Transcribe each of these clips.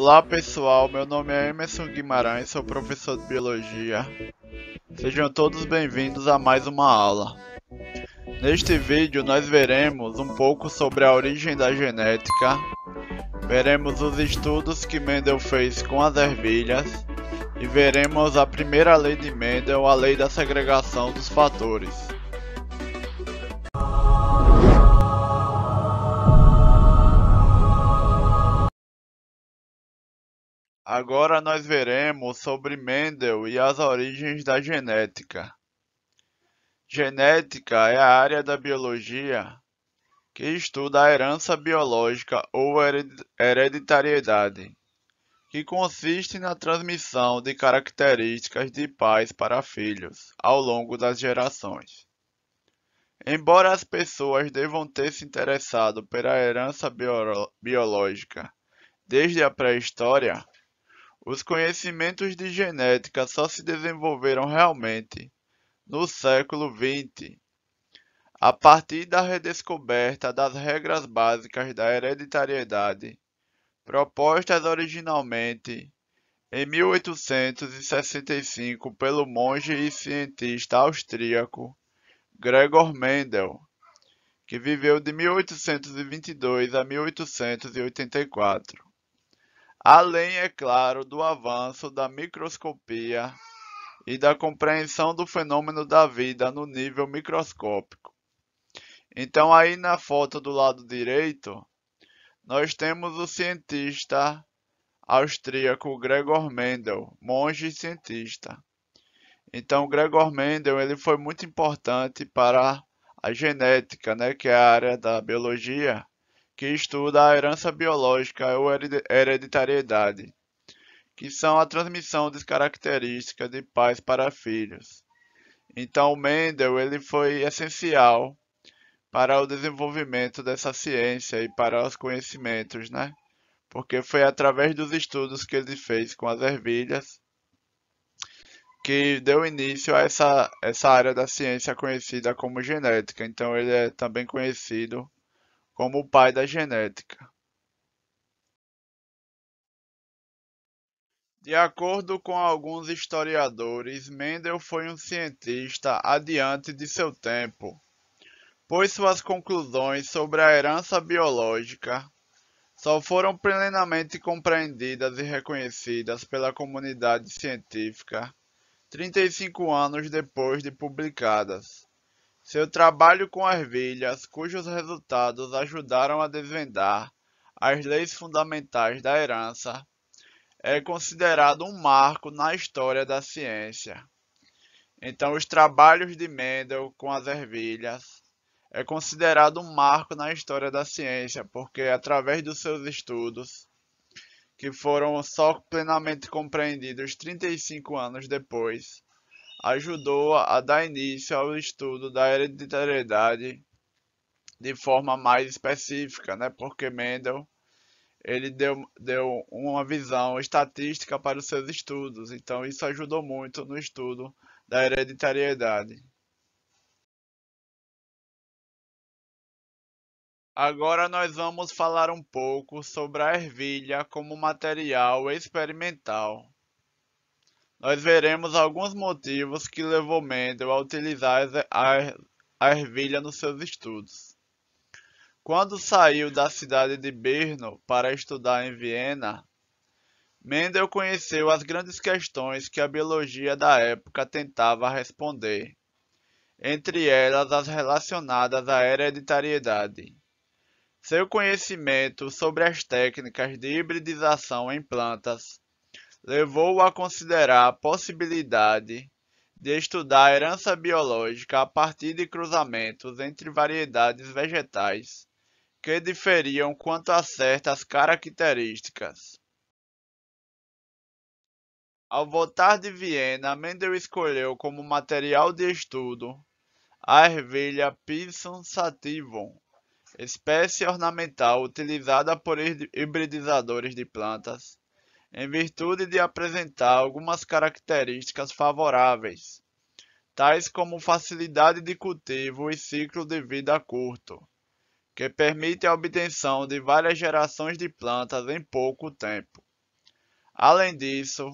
Olá pessoal, meu nome é Emerson Guimarães, sou professor de Biologia. Sejam todos bem-vindos a mais uma aula. Neste vídeo nós veremos um pouco sobre a origem da genética, veremos os estudos que Mendel fez com as ervilhas e veremos a primeira lei de Mendel, a lei da segregação dos fatores. Agora nós veremos sobre Mendel e as origens da genética. Genética é a área da biologia que estuda a herança biológica ou hereditariedade, que consiste na transmissão de características de pais para filhos ao longo das gerações. Embora as pessoas devam ter se interessado pela herança biológica desde a pré-história, os conhecimentos de genética só se desenvolveram realmente no século XX, a partir da redescoberta das regras básicas da hereditariedade, propostas originalmente em 1865 pelo monge e cientista austríaco Gregor Mendel, que viveu de 1822 a 1884 além, é claro, do avanço da microscopia e da compreensão do fenômeno da vida no nível microscópico. Então, aí na foto do lado direito, nós temos o cientista austríaco Gregor Mendel, monge cientista. Então, Gregor Mendel ele foi muito importante para a genética, né, que é a área da biologia, que estuda a herança biológica ou hereditariedade, que são a transmissão de características de pais para filhos. Então, Mendel ele foi essencial para o desenvolvimento dessa ciência e para os conhecimentos, né? Porque foi através dos estudos que ele fez com as ervilhas que deu início a essa, essa área da ciência conhecida como genética. Então, ele é também conhecido como o pai da genética. De acordo com alguns historiadores, Mendel foi um cientista adiante de seu tempo, pois suas conclusões sobre a herança biológica só foram plenamente compreendidas e reconhecidas pela comunidade científica 35 anos depois de publicadas. Seu trabalho com ervilhas, cujos resultados ajudaram a desvendar as leis fundamentais da herança, é considerado um marco na história da ciência. Então, os trabalhos de Mendel com as ervilhas é considerado um marco na história da ciência, porque é através dos seus estudos, que foram só plenamente compreendidos 35 anos depois, ajudou a dar início ao estudo da hereditariedade de forma mais específica, né? porque Mendel ele deu, deu uma visão estatística para os seus estudos, então isso ajudou muito no estudo da hereditariedade. Agora nós vamos falar um pouco sobre a ervilha como material experimental nós veremos alguns motivos que levou Mendel a utilizar a ervilha nos seus estudos. Quando saiu da cidade de Brno para estudar em Viena, Mendel conheceu as grandes questões que a biologia da época tentava responder, entre elas as relacionadas à hereditariedade. Seu conhecimento sobre as técnicas de hibridização em plantas levou-o a considerar a possibilidade de estudar a herança biológica a partir de cruzamentos entre variedades vegetais que diferiam quanto a certas características. Ao voltar de Viena, Mendel escolheu como material de estudo a ervilha Pisum sativum, espécie ornamental utilizada por hibridizadores de plantas em virtude de apresentar algumas características favoráveis, tais como facilidade de cultivo e ciclo de vida curto, que permite a obtenção de várias gerações de plantas em pouco tempo. Além disso,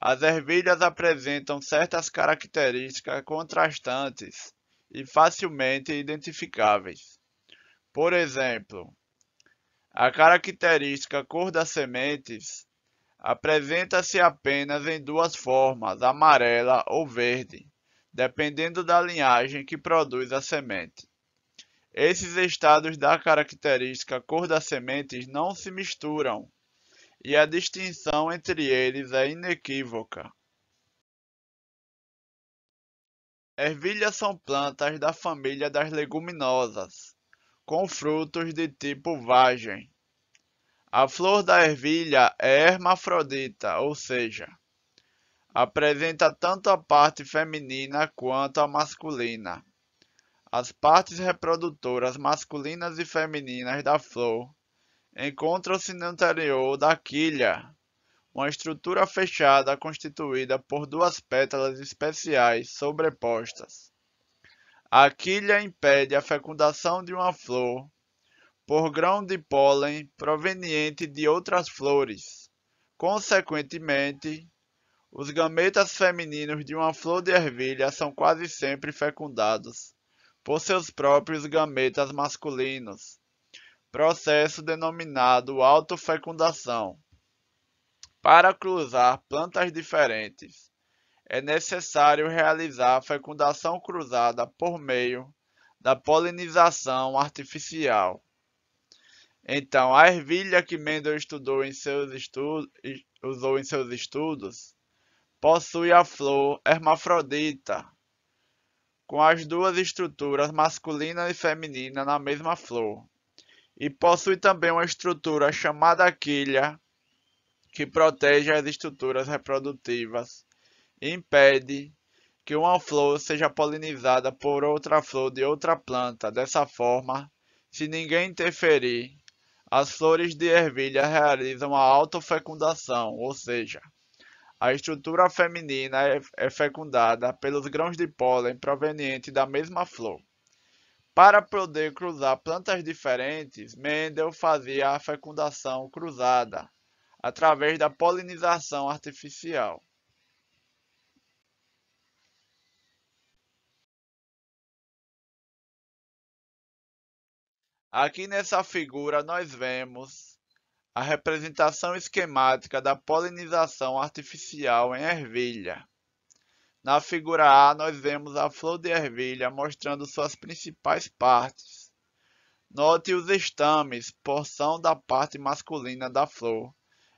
as ervilhas apresentam certas características contrastantes e facilmente identificáveis. Por exemplo, a característica cor das sementes Apresenta-se apenas em duas formas, amarela ou verde, dependendo da linhagem que produz a semente. Esses estados da característica cor das sementes não se misturam, e a distinção entre eles é inequívoca. Ervilhas são plantas da família das leguminosas, com frutos de tipo vagem. A flor da ervilha é hermafrodita, ou seja, apresenta tanto a parte feminina quanto a masculina. As partes reprodutoras masculinas e femininas da flor encontram-se no interior da quilha, uma estrutura fechada constituída por duas pétalas especiais sobrepostas. A quilha impede a fecundação de uma flor por grão de pólen proveniente de outras flores. Consequentemente, os gametas femininos de uma flor de ervilha são quase sempre fecundados por seus próprios gametas masculinos, processo denominado autofecundação. Para cruzar plantas diferentes, é necessário realizar a fecundação cruzada por meio da polinização artificial. Então, a ervilha que Mendel estudou em seus estudos, usou em seus estudos possui a flor hermafrodita, com as duas estruturas masculina e feminina na mesma flor, e possui também uma estrutura chamada quilha, que protege as estruturas reprodutivas e impede que uma flor seja polinizada por outra flor de outra planta. Dessa forma, se ninguém interferir, as flores de ervilha realizam a autofecundação, ou seja, a estrutura feminina é, é fecundada pelos grãos de pólen provenientes da mesma flor. Para poder cruzar plantas diferentes, Mendel fazia a fecundação cruzada, através da polinização artificial. Aqui nessa figura nós vemos a representação esquemática da polinização artificial em ervilha. Na figura A, nós vemos a flor de ervilha mostrando suas principais partes. Note os estames, porção da parte masculina da flor,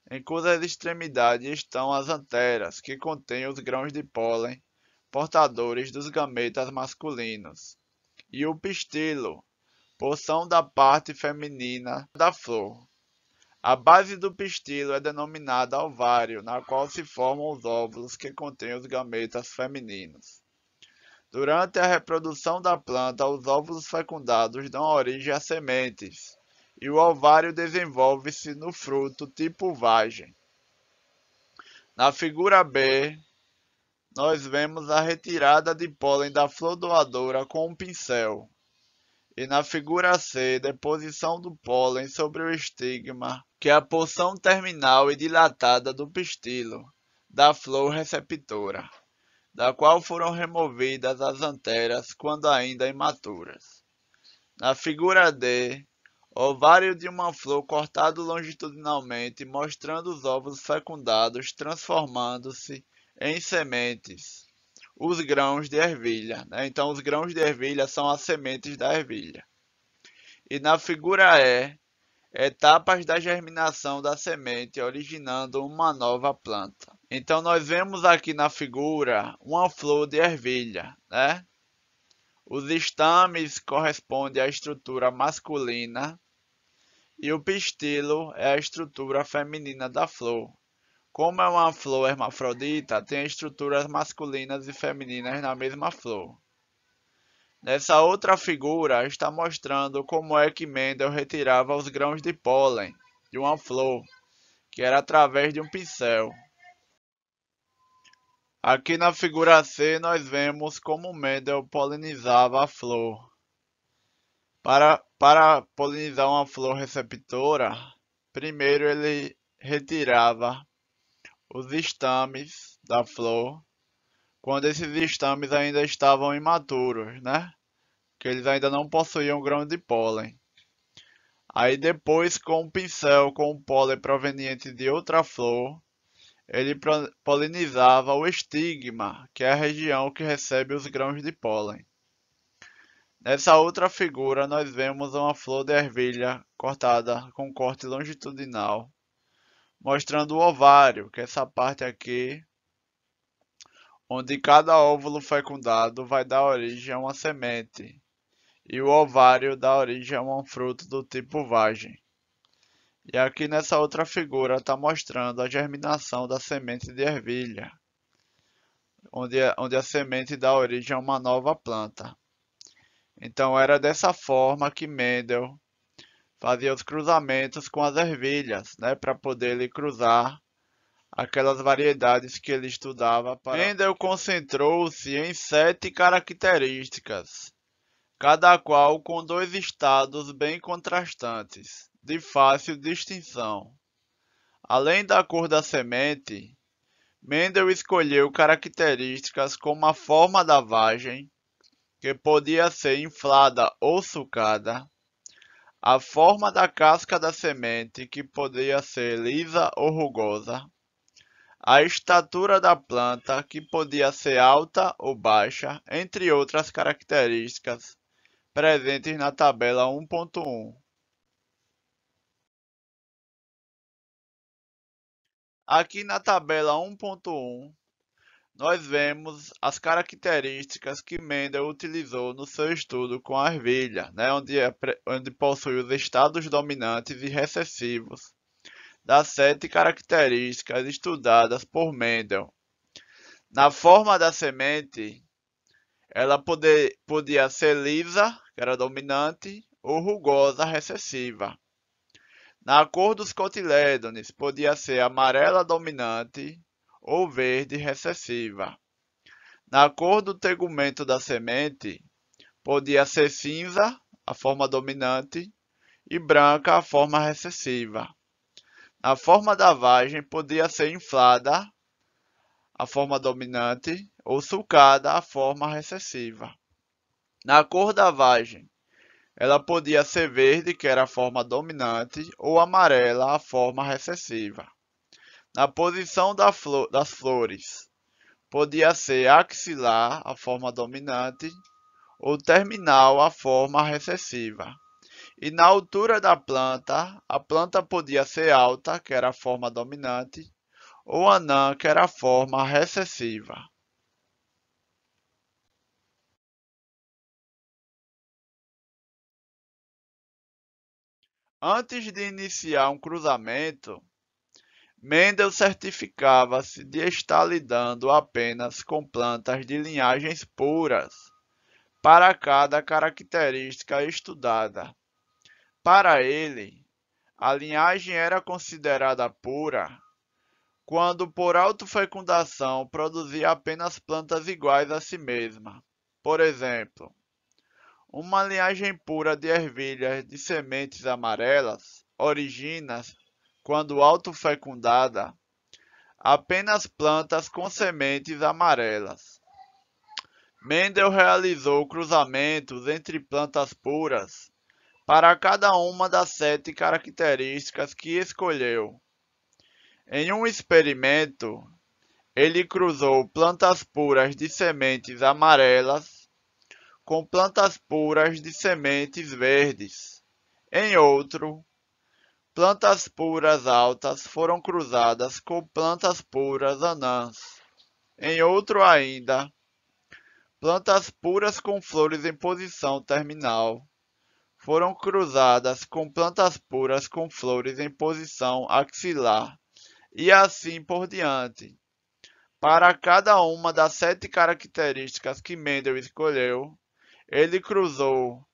em cujas extremidades estão as anteras, que contêm os grãos de pólen, portadores dos gametas masculinos, e o pistilo, porção da parte feminina da flor. A base do pistilo é denominada ovário, na qual se formam os óvulos que contêm os gametas femininos. Durante a reprodução da planta, os óvulos fecundados dão origem a sementes, e o ovário desenvolve-se no fruto tipo vagem. Na figura B, nós vemos a retirada de pólen da flor doadora com um pincel, e na figura C, deposição do pólen sobre o estigma, que é a porção terminal e dilatada do pistilo, da flor receptora, da qual foram removidas as anteras quando ainda imaturas. Na figura D, ovário de uma flor cortado longitudinalmente, mostrando os ovos fecundados transformando-se em sementes os grãos de ervilha. Né? Então, os grãos de ervilha são as sementes da ervilha. E na figura E, etapas da germinação da semente originando uma nova planta. Então, nós vemos aqui na figura uma flor de ervilha, né? Os estames correspondem à estrutura masculina e o pistilo é a estrutura feminina da flor. Como é uma flor hermafrodita, tem estruturas masculinas e femininas na mesma flor. Nessa outra figura está mostrando como é que Mendel retirava os grãos de pólen de uma flor, que era através de um pincel. Aqui na figura C nós vemos como Mendel polinizava a flor. Para, para polinizar uma flor receptora, primeiro ele retirava os estames da flor, quando esses estames ainda estavam imaturos, né? Que eles ainda não possuíam grão de pólen. Aí depois, com um pincel com um pólen proveniente de outra flor, ele polinizava o estigma, que é a região que recebe os grãos de pólen. Nessa outra figura, nós vemos uma flor de ervilha cortada com corte longitudinal mostrando o ovário, que é essa parte aqui, onde cada óvulo fecundado vai dar origem a uma semente, e o ovário dá origem a um fruto do tipo vagem. E aqui nessa outra figura está mostrando a germinação da semente de ervilha, onde, onde a semente dá origem a uma nova planta. Então era dessa forma que Mendel fazia os cruzamentos com as ervilhas, né, para poder ele cruzar aquelas variedades que ele estudava. Para... Mendel concentrou-se em sete características, cada qual com dois estados bem contrastantes, de fácil distinção. Além da cor da semente, Mendel escolheu características como a forma da vagem, que podia ser inflada ou sucada, a forma da casca da semente, que poderia ser lisa ou rugosa. A estatura da planta, que podia ser alta ou baixa, entre outras características presentes na tabela 1.1. Aqui na tabela 1.1, nós vemos as características que Mendel utilizou no seu estudo com a ervilha, né, onde, é, onde possui os estados dominantes e recessivos, das sete características estudadas por Mendel. Na forma da semente, ela poder, podia ser lisa, que era dominante, ou rugosa, recessiva. Na cor dos cotilédones, podia ser amarela dominante, ou verde recessiva. Na cor do tegumento da semente, podia ser cinza, a forma dominante, e branca, a forma recessiva. Na forma da vagem, podia ser inflada, a forma dominante, ou sulcada, a forma recessiva. Na cor da vagem, ela podia ser verde, que era a forma dominante, ou amarela, a forma recessiva. Na posição da flor, das flores, podia ser axilar, a forma dominante, ou terminal, a forma recessiva. E na altura da planta, a planta podia ser alta, que era a forma dominante, ou anã, que era a forma recessiva. Antes de iniciar um cruzamento, Mendel certificava-se de estar lidando apenas com plantas de linhagens puras, para cada característica estudada. Para ele, a linhagem era considerada pura quando, por autofecundação, produzia apenas plantas iguais a si mesma. Por exemplo, uma linhagem pura de ervilhas de sementes amarelas origina quando autofecundada, apenas plantas com sementes amarelas. Mendel realizou cruzamentos entre plantas puras para cada uma das sete características que escolheu. Em um experimento, ele cruzou plantas puras de sementes amarelas com plantas puras de sementes verdes. Em outro, Plantas puras altas foram cruzadas com plantas puras anãs. Em outro ainda, plantas puras com flores em posição terminal foram cruzadas com plantas puras com flores em posição axilar, e assim por diante. Para cada uma das sete características que Mendel escolheu, ele cruzou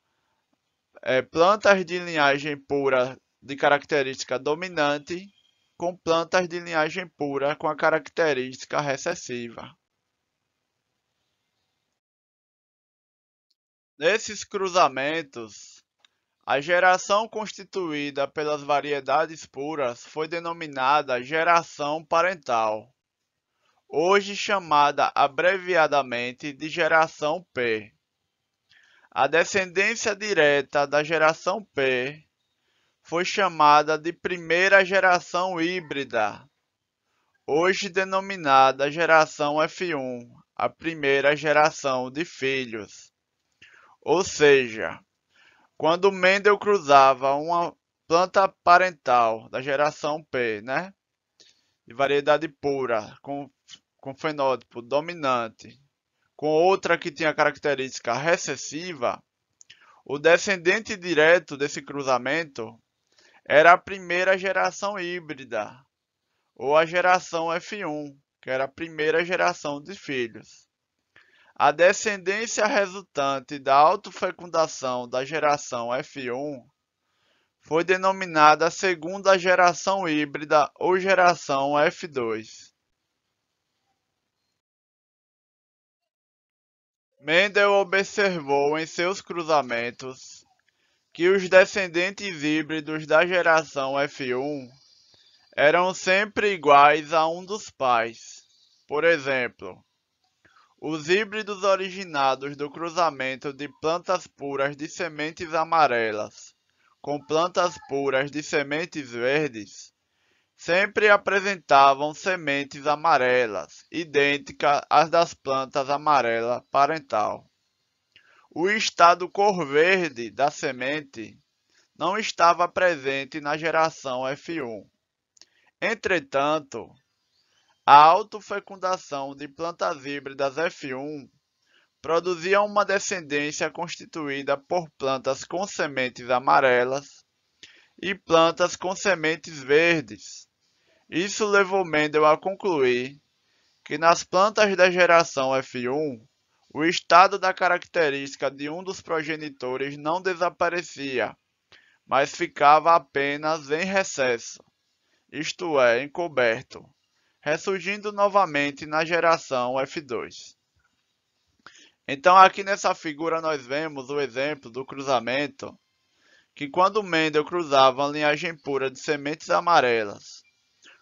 é, plantas de linhagem pura de característica dominante com plantas de linhagem pura com a característica recessiva. Nesses cruzamentos, a geração constituída pelas variedades puras foi denominada geração parental, hoje chamada abreviadamente de geração P. A descendência direta da geração P foi chamada de primeira geração híbrida, hoje denominada geração F1, a primeira geração de filhos. Ou seja, quando Mendel cruzava uma planta parental da geração P, né? De variedade pura, com, com fenótipo dominante, com outra que tinha característica recessiva, o descendente direto desse cruzamento era a primeira geração híbrida, ou a geração F1, que era a primeira geração de filhos. A descendência resultante da autofecundação da geração F1 foi denominada segunda geração híbrida ou geração F2. Mendel observou em seus cruzamentos que os descendentes híbridos da geração F1 eram sempre iguais a um dos pais. Por exemplo, os híbridos originados do cruzamento de plantas puras de sementes amarelas com plantas puras de sementes verdes sempre apresentavam sementes amarelas, idênticas às das plantas amarela parental. O estado cor-verde da semente não estava presente na geração F1. Entretanto, a autofecundação de plantas híbridas F1 produzia uma descendência constituída por plantas com sementes amarelas e plantas com sementes verdes. Isso levou Mendel a concluir que nas plantas da geração F1 o estado da característica de um dos progenitores não desaparecia, mas ficava apenas em recesso, isto é, encoberto, ressurgindo novamente na geração F2. Então, aqui nessa figura, nós vemos o exemplo do cruzamento que quando Mendel cruzava a linhagem pura de sementes amarelas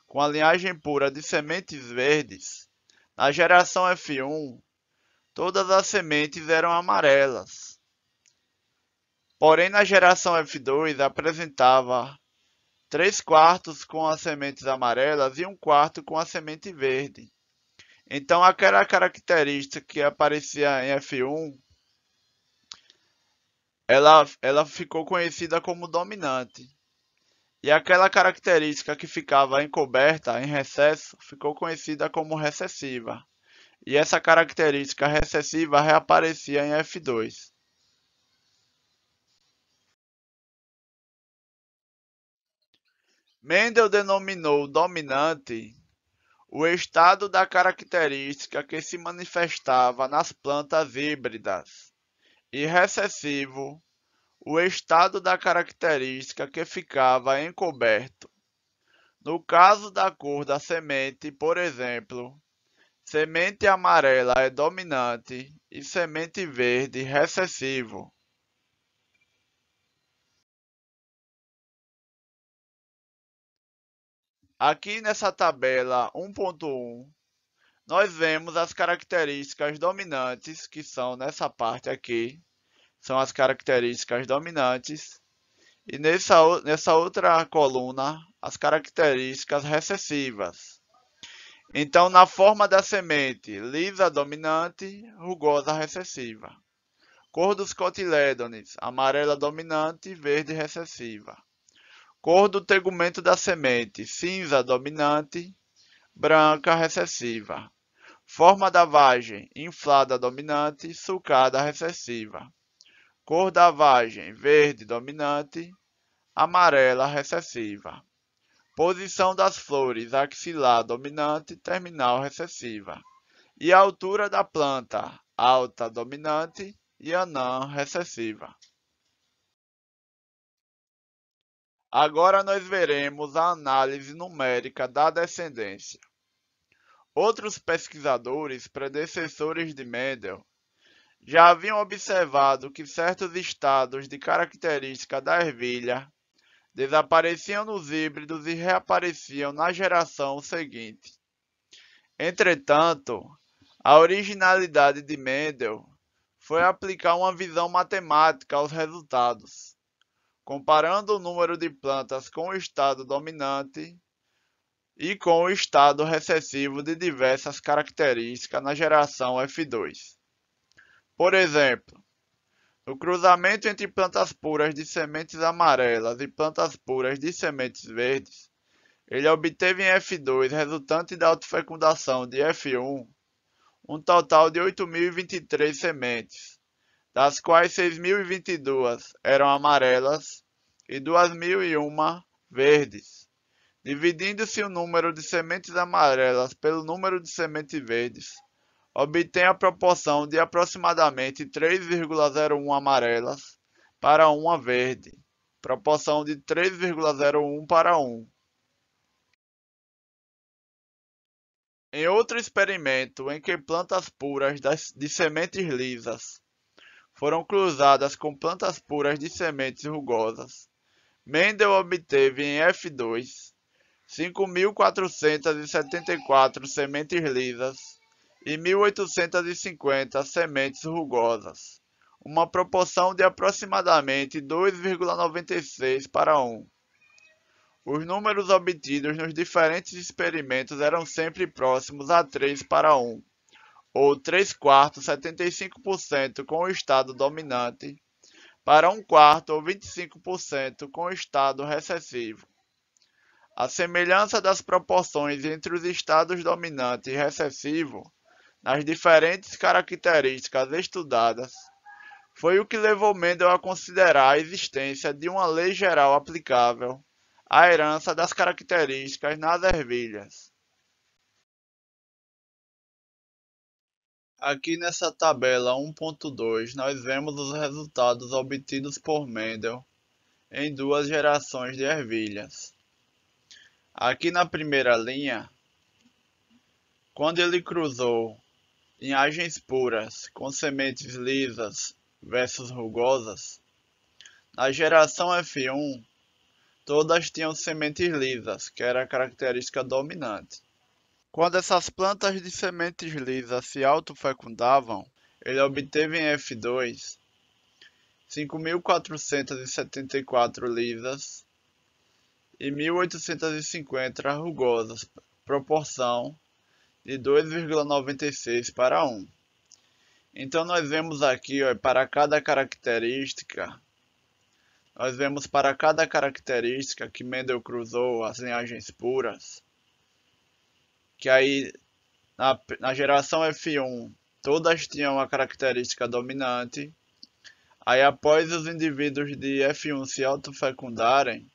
com a linhagem pura de sementes verdes, na geração F1, Todas as sementes eram amarelas. Porém, na geração F2 apresentava 3 quartos com as sementes amarelas e 1 quarto com a semente verde. Então, aquela característica que aparecia em F1 ela, ela ficou conhecida como dominante. E aquela característica que ficava encoberta, em recesso, ficou conhecida como recessiva e essa característica recessiva reaparecia em F2. Mendel denominou dominante o estado da característica que se manifestava nas plantas híbridas e recessivo o estado da característica que ficava encoberto. No caso da cor da semente, por exemplo, Semente amarela é dominante e semente verde recessivo. Aqui nessa tabela 1.1, nós vemos as características dominantes, que são nessa parte aqui, são as características dominantes, e nessa, nessa outra coluna, as características recessivas. Então, na forma da semente, lisa dominante, rugosa recessiva. Cor dos cotilédones, amarela dominante, verde recessiva. Cor do tegumento da semente, cinza dominante, branca recessiva. Forma da vagem, inflada dominante, sulcada recessiva. Cor da vagem, verde dominante, amarela recessiva posição das flores axilar dominante, terminal recessiva e altura da planta alta dominante e anã recessiva. Agora nós veremos a análise numérica da descendência. Outros pesquisadores predecessores de Mendel já haviam observado que certos estados de característica da ervilha desapareciam nos híbridos e reapareciam na geração seguinte. Entretanto, a originalidade de Mendel foi aplicar uma visão matemática aos resultados, comparando o número de plantas com o estado dominante e com o estado recessivo de diversas características na geração F2. Por exemplo, o cruzamento entre plantas puras de sementes amarelas e plantas puras de sementes verdes, ele obteve em F2, resultante da autofecundação de F1, um total de 8.023 sementes, das quais 6.022 eram amarelas e 2.001 verdes, dividindo-se o número de sementes amarelas pelo número de sementes verdes obtém a proporção de aproximadamente 3,01 amarelas para uma verde, proporção de 3,01 para 1. Em outro experimento em que plantas puras de sementes lisas foram cruzadas com plantas puras de sementes rugosas, Mendel obteve em F2 5.474 sementes lisas e 1850 sementes rugosas, uma proporção de aproximadamente 2,96 para 1. Os números obtidos nos diferentes experimentos eram sempre próximos a 3 para 1, ou 3 quartos 75% com o estado dominante, para 1 quarto ou 25% com o estado recessivo. A semelhança das proporções entre os estados dominante e recessivo nas diferentes características estudadas, foi o que levou Mendel a considerar a existência de uma lei geral aplicável à herança das características nas ervilhas. Aqui nessa tabela 1.2, nós vemos os resultados obtidos por Mendel em duas gerações de ervilhas. Aqui na primeira linha, quando ele cruzou linhagens puras com sementes lisas versus rugosas, na geração F1, todas tinham sementes lisas, que era a característica dominante. Quando essas plantas de sementes lisas se autofecundavam, ele obteve em F2 5.474 lisas e 1.850 rugosas, proporção de 2,96 para 1. Então nós vemos aqui, ó, para cada característica, nós vemos para cada característica que Mendel cruzou as assim, linhagens puras, que aí na, na geração F1 todas tinham a característica dominante, aí após os indivíduos de F1 se autofecundarem,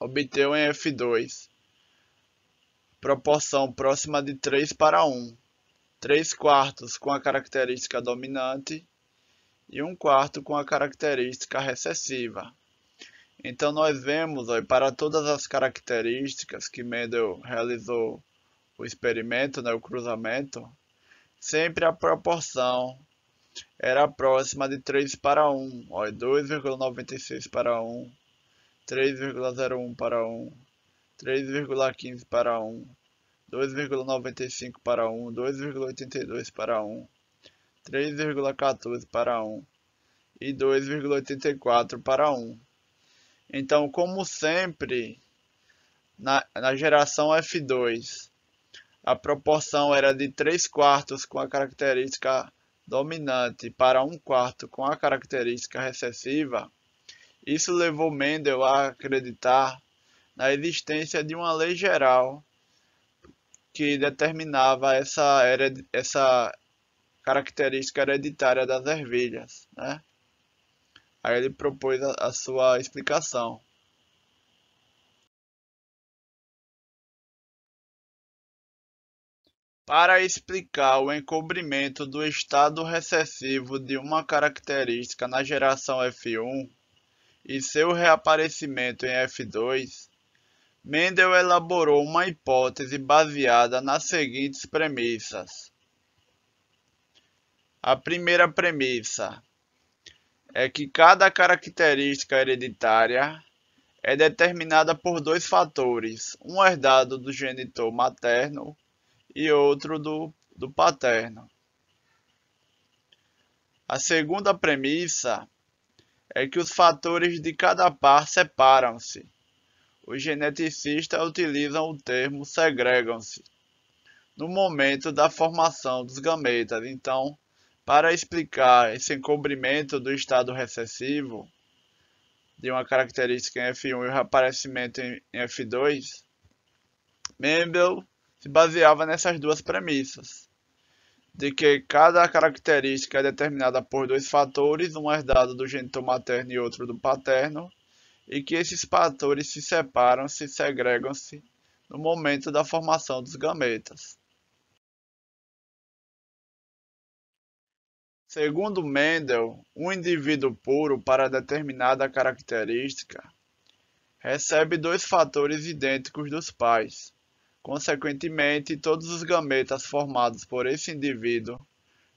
obteu em F2 proporção próxima de 3 para 1, 3 quartos com a característica dominante e 1 quarto com a característica recessiva. Então nós vemos ó, para todas as características que Mendel realizou o experimento, né, o cruzamento, sempre a proporção era próxima de 3 para 1, 2,96 para 1, 3,01 para 1, 3,15 para 1, 2,95 para 1, 2,82 para 1, 3,14 para 1 e 2,84 para 1. Então, como sempre, na, na geração F2, a proporção era de 3 quartos com a característica dominante para 1 quarto com a característica recessiva, isso levou Mendel a acreditar na existência de uma lei geral que determinava essa, essa característica hereditária das ervilhas. Né? Aí ele propôs a, a sua explicação. Para explicar o encobrimento do estado recessivo de uma característica na geração F1 e seu reaparecimento em F2, Mendel elaborou uma hipótese baseada nas seguintes premissas. A primeira premissa é que cada característica hereditária é determinada por dois fatores, um herdado do genitor materno e outro do, do paterno. A segunda premissa é que os fatores de cada par separam-se os geneticistas utilizam o termo segregam-se no momento da formação dos gametas. Então, para explicar esse encobrimento do estado recessivo de uma característica em F1 e o reaparecimento em F2, Mendel se baseava nessas duas premissas, de que cada característica é determinada por dois fatores, um herdado do genitor materno e outro do paterno, e que esses fatores se separam, se segregam-se no momento da formação dos gametas. Segundo Mendel, um indivíduo puro para determinada característica recebe dois fatores idênticos dos pais. Consequentemente, todos os gametas formados por esse indivíduo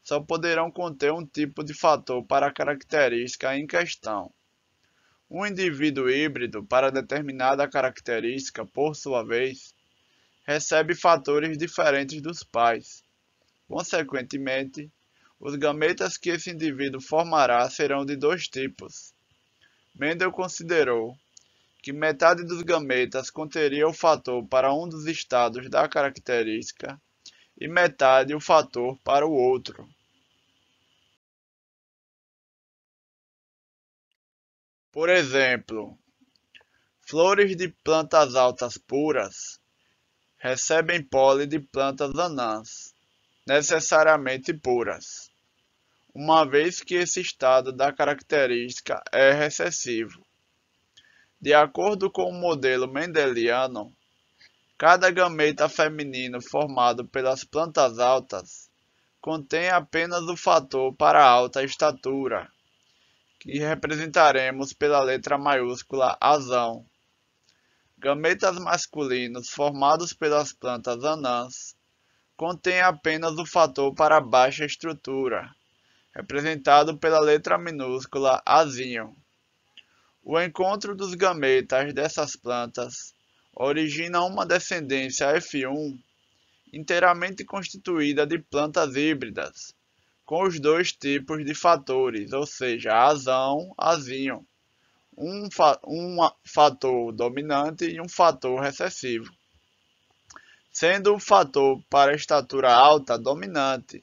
só poderão conter um tipo de fator para a característica em questão. Um indivíduo híbrido, para determinada característica, por sua vez, recebe fatores diferentes dos pais. Consequentemente, os gametas que esse indivíduo formará serão de dois tipos. Mendel considerou que metade dos gametas conteria o fator para um dos estados da característica e metade o fator para o outro. Por exemplo, flores de plantas altas puras recebem pólen de plantas anãs, necessariamente puras, uma vez que esse estado da característica é recessivo. De acordo com o modelo mendeliano, cada gameta feminino formado pelas plantas altas contém apenas o fator para alta estatura que representaremos pela letra maiúscula azão. Gametas masculinos formados pelas plantas anãs contêm apenas o fator para baixa estrutura, representado pela letra minúscula azinho. O encontro dos gametas dessas plantas origina uma descendência F1 inteiramente constituída de plantas híbridas, com os dois tipos de fatores, ou seja, azão, azinho, um, fa um fator dominante e um fator recessivo, sendo o fator para estatura alta dominante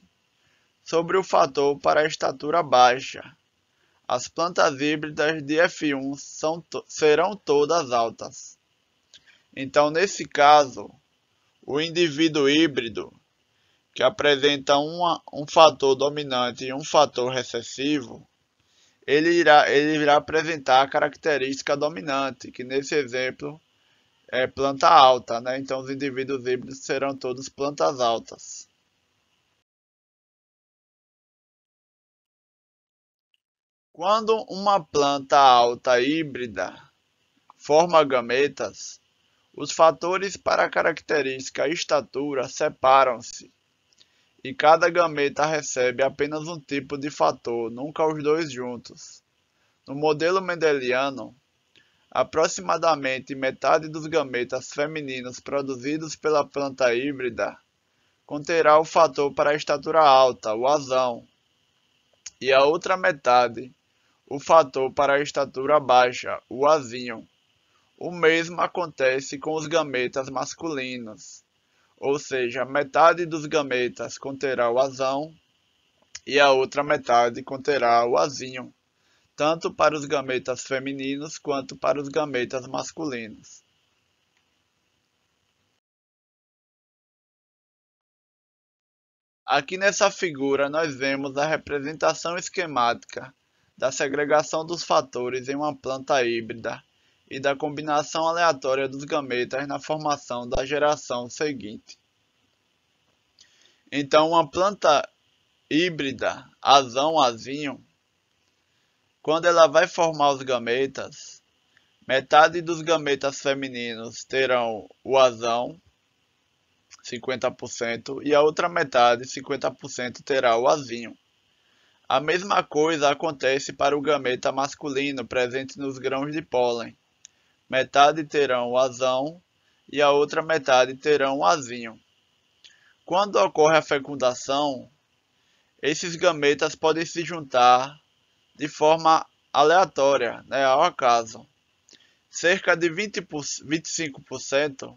sobre o fator para estatura baixa. As plantas híbridas de F1 são to serão todas altas. Então, nesse caso, o indivíduo híbrido que apresenta uma, um fator dominante e um fator recessivo, ele irá, ele irá apresentar a característica dominante, que nesse exemplo é planta alta, né? então os indivíduos híbridos serão todos plantas altas. Quando uma planta alta híbrida forma gametas, os fatores para a característica e estatura separam-se e cada gameta recebe apenas um tipo de fator, nunca os dois juntos. No modelo mendeliano, aproximadamente metade dos gametas femininos produzidos pela planta híbrida conterá o fator para a estatura alta, o azão, e a outra metade, o fator para a estatura baixa, o azinho. O mesmo acontece com os gametas masculinos ou seja, metade dos gametas conterá o azão e a outra metade conterá o azinho, tanto para os gametas femininos quanto para os gametas masculinos. Aqui nessa figura nós vemos a representação esquemática da segregação dos fatores em uma planta híbrida e da combinação aleatória dos gametas na formação da geração seguinte. Então, uma planta híbrida, azão, azinho, quando ela vai formar os gametas, metade dos gametas femininos terão o azão, 50%, e a outra metade, 50%, terá o azinho. A mesma coisa acontece para o gameta masculino presente nos grãos de pólen metade terão azão e a outra metade terão azinho. Quando ocorre a fecundação, esses gametas podem se juntar de forma aleatória, né, ao acaso. Cerca de 20 25%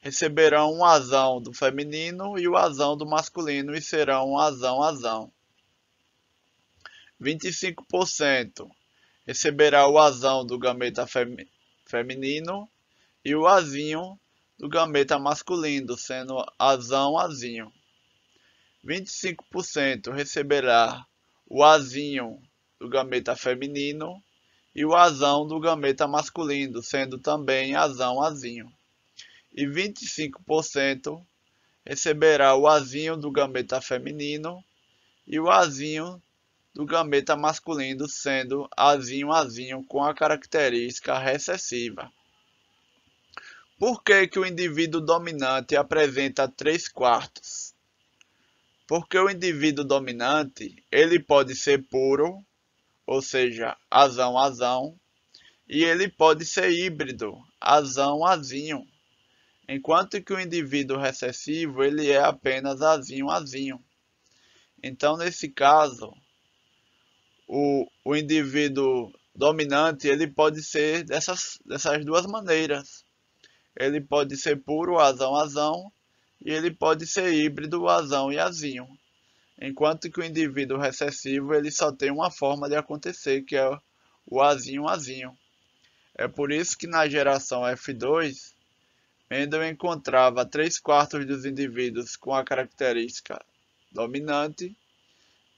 receberão um azão do feminino e o azão do masculino e serão um azão-azão. 25% receberá o azão do gameta feminino feminino e o azinho do gameta masculino, sendo azão azinho. 25% receberá o azinho do gameta feminino e o azão do gameta masculino, sendo também azão azinho. E 25% receberá o azinho do gameta feminino e o azinho do gameta masculino, sendo azinho-azinho com a característica recessiva. Por que, que o indivíduo dominante apresenta 3 quartos? Porque o indivíduo dominante, ele pode ser puro, ou seja, azão-azão, e ele pode ser híbrido, azão-azinho, enquanto que o indivíduo recessivo, ele é apenas azinho-azinho. Então, nesse caso, o, o indivíduo dominante ele pode ser dessas, dessas duas maneiras. Ele pode ser puro azão-azão e ele pode ser híbrido azão e azinho. Enquanto que o indivíduo recessivo ele só tem uma forma de acontecer, que é o azinho-azinho. É por isso que na geração F2, Mendel encontrava 3 quartos dos indivíduos com a característica dominante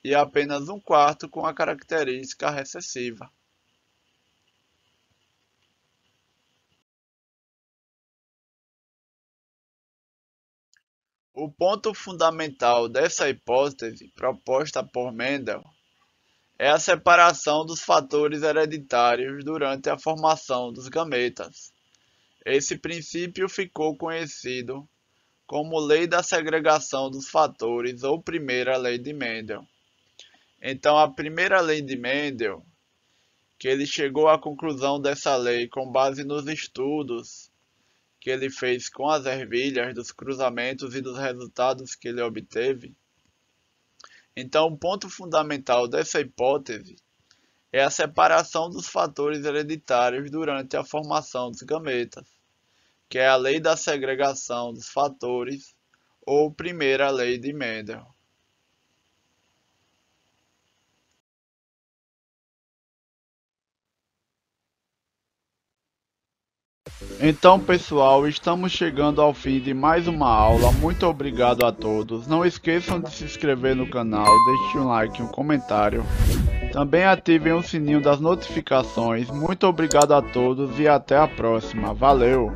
e apenas um quarto com a característica recessiva. O ponto fundamental dessa hipótese proposta por Mendel é a separação dos fatores hereditários durante a formação dos gametas. Esse princípio ficou conhecido como lei da segregação dos fatores ou primeira lei de Mendel. Então, a primeira lei de Mendel, que ele chegou à conclusão dessa lei com base nos estudos que ele fez com as ervilhas, dos cruzamentos e dos resultados que ele obteve. Então, o ponto fundamental dessa hipótese é a separação dos fatores hereditários durante a formação dos gametas, que é a lei da segregação dos fatores ou primeira lei de Mendel. Então, pessoal, estamos chegando ao fim de mais uma aula. Muito obrigado a todos. Não esqueçam de se inscrever no canal, deixe um like e um comentário. Também ativem o sininho das notificações. Muito obrigado a todos e até a próxima. Valeu!